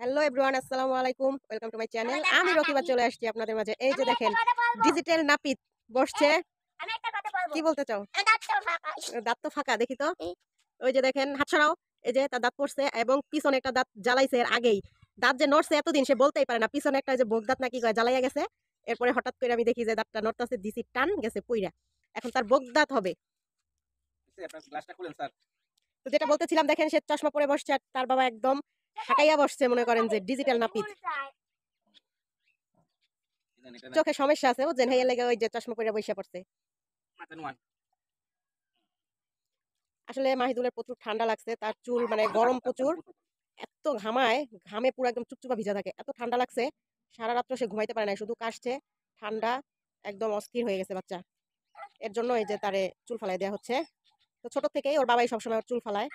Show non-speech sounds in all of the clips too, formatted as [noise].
hello everyone আসসালামু আলাইকুম welcome to my channel আমি রকিবা চলে আসছি আপনাদের মাঝে এই যে দেখেন ডিজিটাল নাপিত বসছে কি বলতে চাও দাঁত তো ফাঁকা দেখি তো ওই যে দেখেন হাত সরাও এই যে তার দাঁত পড়ছে এবং পিছনে একটা দাঁত জ্বালাইছে এর আগেই দাঁত যে নড়ছে এতদিন সে বলতেই পারে না পিছনে একটা যে বোক দাঁত নাকি জ্বালাইয়া গেছে এরপরে হঠাৎ করে আমি দেখি যে দাঁতটা নড়তাছে দিছি টান গেছে পুইরা এখন তার বোক দাঁত হবে তো যেটা বলতেছিলাম দেখেন সে চশমা পরে বসছে আর তার বাবা একদম হাঁকাইয়া বসছে মনে করেন যে ডিজিটাল নাপিত চোখে সমস্যা আছে জেন হাইয়া লেগে ওই যে চশমা পরে বসে পড়ছে আসলে মাহিদুলের প্রচুর ঠান্ডা লাগছে তার চুল মানে [laughs] গরম প্রচুর এত ঘামায় ঘামে পুরো একদম চুপচুপা ভিজা থাকে এত ঠান্ডা লাগছে সারা রাত্র সে ঘুমাইতে পারে না শুধু কাশছে ঠান্ডা একদম অস্থির হয়ে গেছে বাচ্চা এর জন্য এই যে তারে চুল ফালাই দেওয়া হচ্ছে তো ছোট থেকেই ওর বাবাই সবসময় ওর চুল ফালায়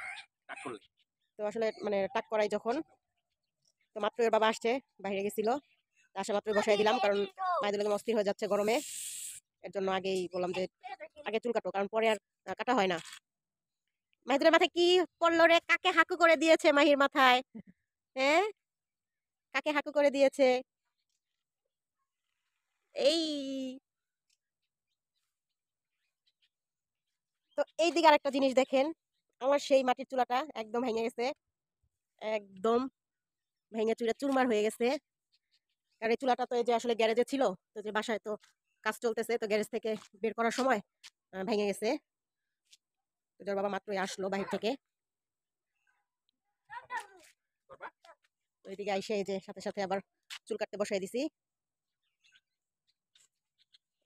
তো আসলে মানে টাক করাই যখন তো মাত্র এর বাবা আসছে বাইরে গেছিল আসলে মাত্র বসাই দিলাম কারণ মায়ের লোকের অস্থির হয়ে যাচ্ছে গরমে এর জন্য আগেই বললাম যে আগে চুল কাটো কারণ পরে আর কাটা হয় না মাহিদুলের মাথায় কি পড়লো রে কাকে হাকু করে দিয়েছে মাহির মাথায় হ্যাঁ কাকে হাকু করে দিয়েছে এই তো এই দিকে আরেকটা জিনিস দেখেন আমার সেই মাটির চুলাটা একদম ভেঙে গেছে একদম ভেঙে চুলা চুরমার হয়ে গেছে আর এই চুলাটা তো এই যে আসলে গ্যারেজে ছিল তো যে বাসায় তো কাজ চলতেছে তো গ্যারেজ থেকে বের করার সময় ভেঙে গেছে তোর বাবা মাত্রই আসলো বাহির থেকে ওইদিকে আইসে এই যে সাথে সাথে আবার চুল কাটতে বসাই দিছি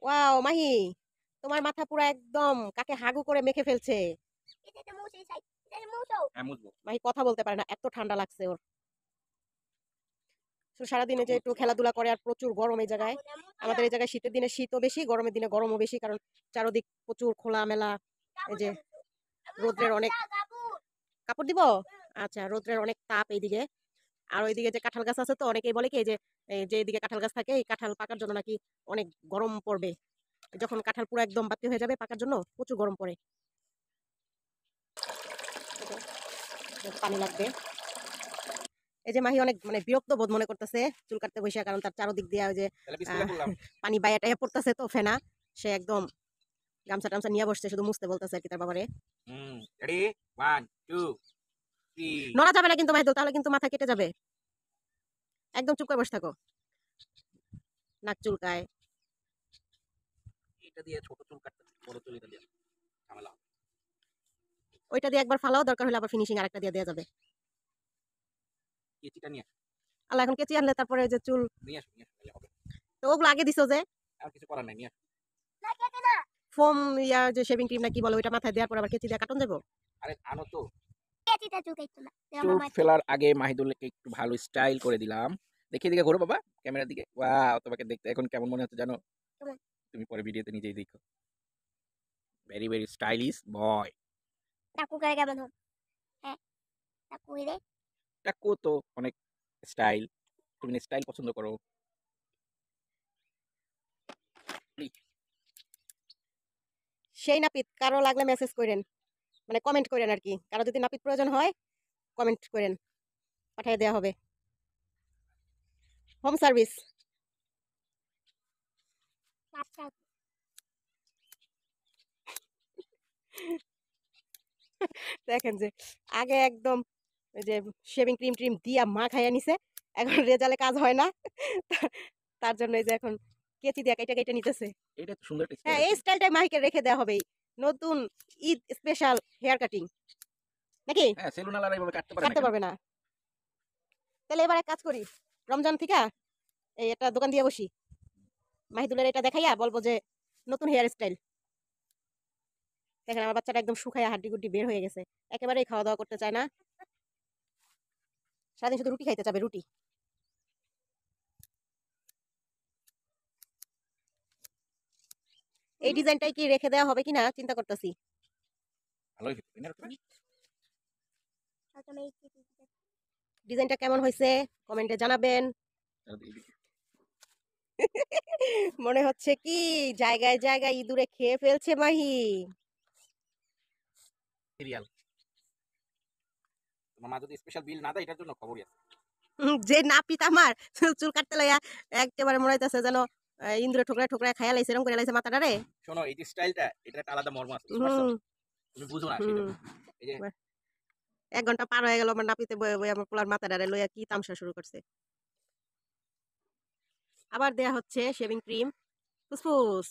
ওয়াও মাহি তোমার মাথা পুরো একদম কাকে হাগু করে মেখে ফেলছে মাহি কথা বলতে পারে না এত ঠান্ডা লাগছে ওর সারাদিনে যে একটু খেলাধুলা করে আর প্রচুর গরম এই জায়গায় আমাদের এই জায়গায় শীতের দিনে শীতও বেশি গরমের দিনে গরমও বেশি কারণ প্রচুর খোলামেলা এই যে রোদ্রের অনেক কাপড় দিব আচ্ছা রোদ্রের অনেক তাপ এইদিকে আর ওইদিকে যে কাঁঠাল গাছ আছে তো অনেকেই বলে কি যে যে এইদিকে কাঁঠাল গাছ থাকে এই কাঁঠাল পাকার জন্য নাকি অনেক গরম পড়বে যখন কাঁঠাল পুরো একদম বাতি হয়ে যাবে পাকার জন্য প্রচুর গরম পড়ে পানি লাগবে এই যে মাহি অনেক মানে বিরক্ত বোধ মনে করতেছে চুল কাটতে বসে কারণ তার চারোদিক দিয়ে যে পানি বাইরে টাইয়া পড়তেছে তো ফেনা সে একদম গামছা টামছা নিয়ে বসছে শুধু মুছতে বলতেছে আর কি তার বাবারে নড়া যাবে না কিন্তু মাহিদুল তাহলে কিন্তু মাথা কেটে যাবে একদম চুপ করে বসে থাকো নাক চুলকায় এটা দিয়ে ছোট চুল কাটতে বড় চুল এটা দিয়ে ঝামেলা ওইটা দিয়ে একবার ফালাও দরকার হলে আবার ফিনিশিং আরেকটা দিয়ে দেওয়া যাবে কেচিটা নিয়ে আল্লাহ এখন কেচি আনলে তারপরে যে চুল নিয়ে আসো নিয়ে আসো তো ওগুলো আগে দিছো যে আর কিছু করার নাই নিয়ে ফোম ইয়া যে শেভিং ক্রিম না কি বলে ওইটা মাথায় দেওয়ার পর আবার কেচি দিয়ে কাটন দেব আরে আনো তো কেচিটা চুকে একটু না চুল ফেলার আগে মাহিদুলকে একটু ভালো স্টাইল করে দিলাম দেখিয়ে দিকে ঘুরো বাবা ক্যামেরার দিকে ওয়াও তোমাকে দেখতে এখন কেমন মনে হচ্ছে জানো তুমি পরে ভিডিওতে নিজেই দেখো ভেরি ভেরি স্টাইলিশ বয় ডাকু করে কেমন হোক হ্যাঁ ডাকু রে ডাকু তো অনেক স্টাইল তুমি স্টাইল পছন্দ করো সেই নাপিত কারো লাগলে মেসেজ করেন মানে কমেন্ট করেন আর কি কারো যদি নাপিত প্রয়োজন হয় কমেন্ট করেন পাঠিয়ে দেওয়া হবে হোম সার্ভিস আচ্ছা দেখেন যে আগে একদম যে শেভিং ক্রিম ট্রিম দিয়া মা খাইয়া নিছে এখন রেজালে কাজ হয় না তার জন্য এই যে এখন কেচি দিয়া কেটে কেটে নিতেছে এটা সুন্দর হ্যাঁ এই স্টাইলটাই মাহিকে রেখে দেওয়া হবে নতুন ঈদ স্পেশাল হেয়ার কাটিং নাকি হ্যাঁ সেলুন এইভাবে কাটতে পারবে কাটতে পারবে না তাহলে এবার এক কাজ করি রমজান থেকে এই একটা দোকান দিয়ে বসি মাহিদুলের এটা দেখাইয়া বলবো যে নতুন হেয়ার স্টাইল দেখেন আমার বাচ্চাটা একদম শুকায় হাড্ডি গুড্ডি বের হয়ে গেছে একেবারেই খাওয়া দাওয়া করতে চায় না সারাদিন শুধু রুটি খাইতে চাবে রুটি এই ডিজাইনটাই কি রেখে দেওয়া হবে কিনা চিন্তা করতেছি আচ্ছা, ডিজাইনটা কেমন হয়েছে কমেন্টে জানাবেন [laughs] মনে হচ্ছে কি জায়গায় জায়গায় ইঁদুরে খেয়ে ফেলছে মাহি সিরিয়াল তোমার মা যদি স্পেশাল বিল না দেয় এটার জন্য খবরই আছে যে না পিতামার চুল কাটতে লয়া একেবারে যেন ইন্দ্র ঠোকরা ঠোকরা খাইয়া লাইছে এরকম করে লাইছে মাথাটা রে শোনো এই যে স্টাইলটা এটা একটা আলাদা মর্ম আছে তুমি বুঝো না এই যে এক ঘন্টা পার হয়ে গেল আমার নাপিতে বয়ে বয়ে আমার পোলার লইয়া কি তামসা শুরু করছে আবার দেয়া হচ্ছে শেভিং ক্রিম ফুসফুস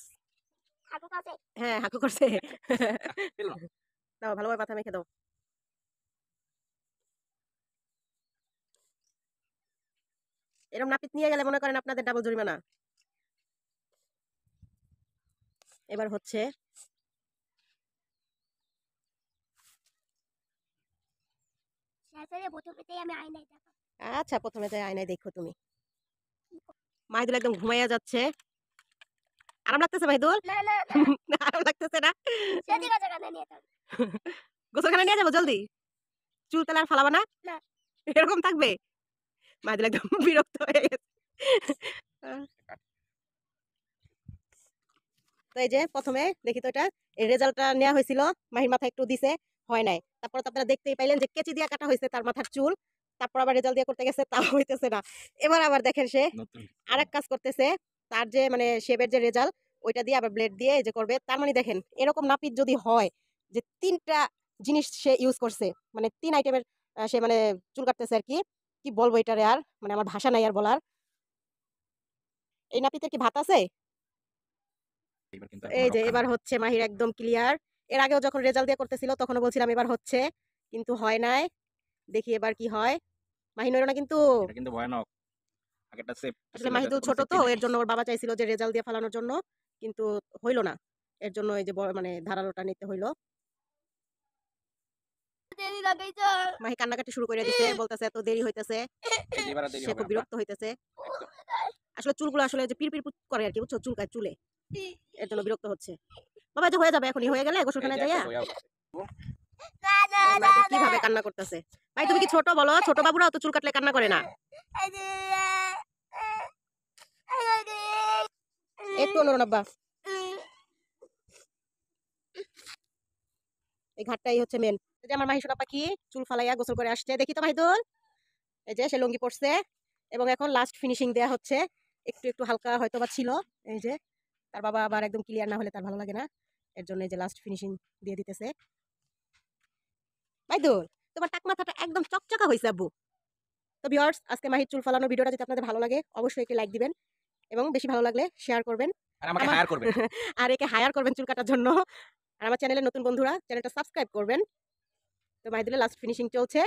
হ্যাঁ হাকু করছে দাও ভালোভাবে মাথা মেখে দাও এরকম নাপিত নিয়ে গেলে মনে করেন আপনাদের ডাবল জরিমানা এবার হচ্ছে আচ্ছা প্রথমে তাই আয়নায় দেখো তুমি মাহিদুল একদম ঘুমাইয়া যাচ্ছে আরাম লাগতেছে মাহিদুল [laughs] আরাম লাগতেছে না গোসলখানা নিয়ে যাবো জলদি চুল তাহলে আর ফালাবা না এরকম থাকবে মাঝে একদম বিরক্ত হয়ে গেছে তো এই যে প্রথমে দেখি তো এটা রেজাল্টটা নেওয়া হয়েছিল মাহির মাথা একটু দিছে হয় নাই তারপর আপনারা দেখতেই পাইলেন যে কেচি দিয়া কাটা হয়েছে তার মাথার চুল তারপর আবার রেজাল্ট দিয়ে করতে গেছে তা হইতেছে না এবার আবার দেখেন সে আর কাজ করতেছে তার যে মানে শেপের যে রেজাল্ট ওইটা দিয়ে আবার ব্লেড দিয়ে যে করবে তার মানে দেখেন এরকম নাপিত যদি হয় যে তিনটা জিনিস সে ইউজ করছে মানে তিন আইটেমের সে মানে চুল কাটতেছে আর কি কি বলবো এটারে আর মানে আমার ভাষা নাই আর বলার এই নাপিতের কি ভাত আছে এই যে এবার হচ্ছে মাহির একদম ক্লিয়ার এর আগেও যখন রেজাল্ট দিয়ে করতেছিল তখনও বলছিলাম এবার হচ্ছে কিন্তু হয় নাই দেখি এবার কি হয় মাহি নইরো না কিন্তু কিন্তু ভয়ানক আগেটা সেফ আসলে মাহিদুল ছোট তো এর জন্য ওর বাবা চাইছিল যে রেজাল্ট দিয়ে ফালানোর জন্য কিন্তু হইল না এর জন্য এই যে মানে ধারালোটা নিতে হইলো লাগাইছো মাহি কান্নাকাটি শুরু করে বলতেছে এত দেরি হইতেছে [laughs] সে খুব বিরক্ত হইতেছে আসলে চুলগুলো আসলে যে পিরপির করে আর কি বুঝছো চুলকায় চুলে [laughs] এর জন্য বিরক্ত হচ্ছে বাবা যে হয়ে যাবে এখনই হয়ে গেলে গোসলখানায় যাইয়া কিভাবে কান্না করতেছে ভাই তুমি কি ছোট বলো ছোট বাবুরা অত চুল কাটলে কান্না করে না একটু অন্যরণ আব্বা এই ঘাটটাই হচ্ছে মেন যে আমার সোনা পাখি চুল ফালাইয়া গোসল করে আসছে দেখি তো মাহিদুল এই যে সে লঙ্গি পড়ছে এবং এখন লাস্ট ফিনিশিং দেয়া হচ্ছে একটু একটু হালকা হয়তো বা ছিল এই যে তার বাবা আবার একদম ক্লিয়ার না হলে তার ভালো লাগে না এর জন্য এই যে লাস্ট ফিনিশিং দিয়ে দিতেছে মাহিদুল তোমার টাক মাথাটা একদম চকচকা হয়েছে আব্বু তো ভিওর্স আজকে মাহির চুল ফালানোর ভিডিওটা যদি আপনাদের ভালো লাগে অবশ্যই একটি লাইক দিবেন এবং বেশি ভালো লাগলে শেয়ার করবেন আর [laughs] একে হায়ার করবেন চুল কাটার জন্য আর আমার চ্যানেলের নতুন বন্ধুরা চ্যানেলটা সাবস্ক্রাইব করবেন তো মাহিদুলের লাস্ট ফিনিশিং চলছে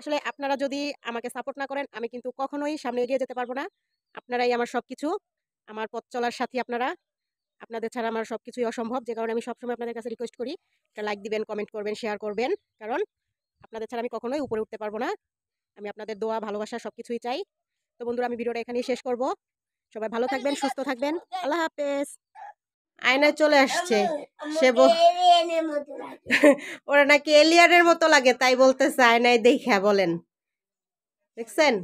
আসলে আপনারা যদি আমাকে সাপোর্ট না করেন আমি কিন্তু কখনোই সামনে এগিয়ে যেতে পারবো না আপনারাই আমার সব কিছু আমার পথ চলার সাথী আপনারা আপনাদের ছাড়া আমার সব কিছুই অসম্ভব যে কারণে আমি সবসময় আপনাদের কাছে রিকোয়েস্ট করি একটা লাইক দিবেন কমেন্ট করবেন শেয়ার করবেন কারণ আপনাদের ছাড়া আমি কখনোই উপরে উঠতে পারবো না আমি আপনাদের দোয়া ভালোবাসা সব কিছুই চাই তো বন্ধুরা আমি ভিডিওটা এখানেই শেষ করব সবাই ভালো থাকবেন সুস্থ থাকবেন আল্লাহ হাফেজ আয়নায় চলে আসছে সে [laughs] ওরা নাকি এলিয়ানের মতো লাগে তাই বলতেছে আয়নায় দেখা বলেন দেখছেন